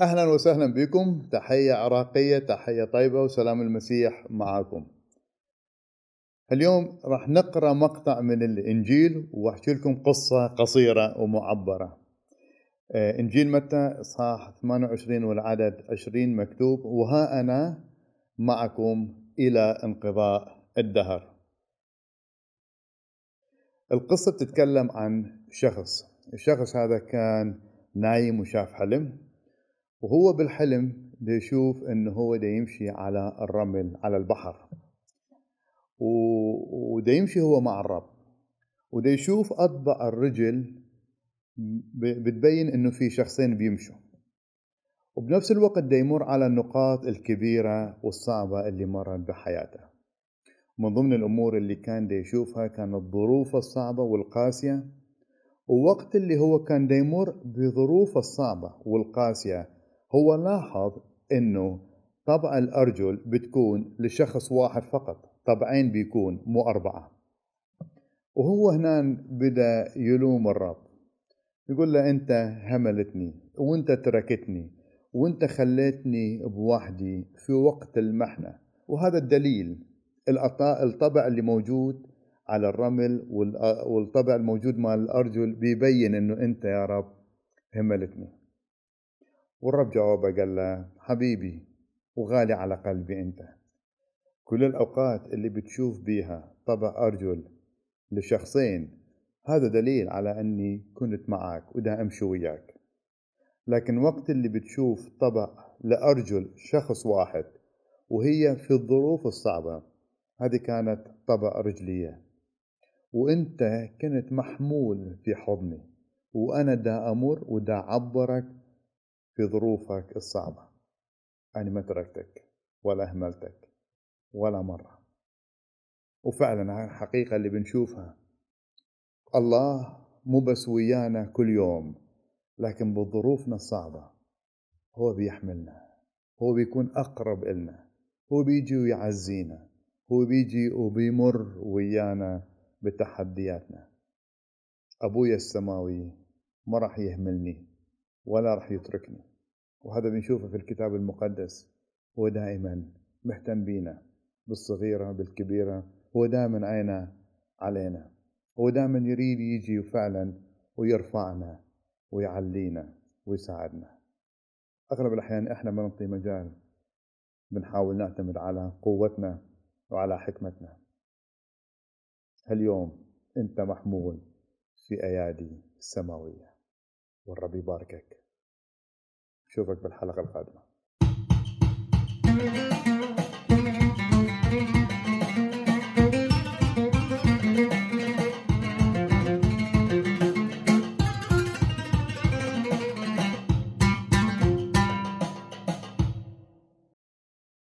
أهلا وسهلا بكم تحية عراقية تحية طيبة وسلام المسيح معكم اليوم راح نقرأ مقطع من الإنجيل وأحكي لكم قصة قصيرة ومعبرة آه، إنجيل متى إصحاح 28 والعدد 20 مكتوب وها أنا معكم إلى انقضاء الدهر القصة بتتكلم عن شخص الشخص هذا كان نايم وشاف حلم وهو بالحلم يشوف انه هو دا يمشي على الرمل على البحر ودا يمشي هو مع الرب ودا يشوف اطبع الرجل بتبين انه في شخصين بيمشوا وبنفس الوقت دا يمر على النقاط الكبيرة والصعبة اللي مرت بحياته من ضمن الأمور اللي كان دا يشوفها كانت الظروف الصعبة والقاسية ووقت اللي هو كان دا يمر بظروف الصعبة والقاسية هو لاحظ انه طبع الارجل بتكون لشخص واحد فقط طبعين بيكون مو اربعه وهو هنا بدا يلوم الرب يقول له انت هملتني وانت تركتني وانت خليتني بوحدي في وقت المحنه وهذا الدليل الطبع اللي موجود على الرمل والطبع الموجود مال الارجل بيبين انه انت يا رب هملتني والرب جاوبه قال له حبيبي وغالي على قلبي أنت كل الأوقات اللي بتشوف بيها طبع أرجل لشخصين هذا دليل على أني كنت معك ودا أمشي وياك لكن وقت اللي بتشوف طبع لأرجل شخص واحد وهي في الظروف الصعبة هذه كانت طبع رجلية وانت كنت محمول في حضني وأنا دا أمر ودا أعبرك في ظروفك الصعبة أنا ما تركتك ولا أهملتك ولا مرة وفعلا الحقيقة اللي بنشوفها الله مو بس ويانا كل يوم لكن بظروفنا الصعبة هو بيحملنا هو بيكون أقرب إلنا هو بيجي ويعزينا هو بيجي وبيمر ويانا بتحدياتنا أبويا السماوي ما راح يهملني ولا راح يتركنا وهذا بنشوفه في الكتاب المقدس هو دائما مهتم بينا بالصغيرة بالكبيرة هو دائما عينه علينا هو دائما يريد يجي فعلا ويرفعنا ويعلينا ويساعدنا أغلب الأحيان إحنا ما نعطي مجال بنحاول نعتمد على قوتنا وعلى حكمتنا هاليوم أنت محمول في أيادي السماوية والرب يباركك أشوفك بالحلقة القادمة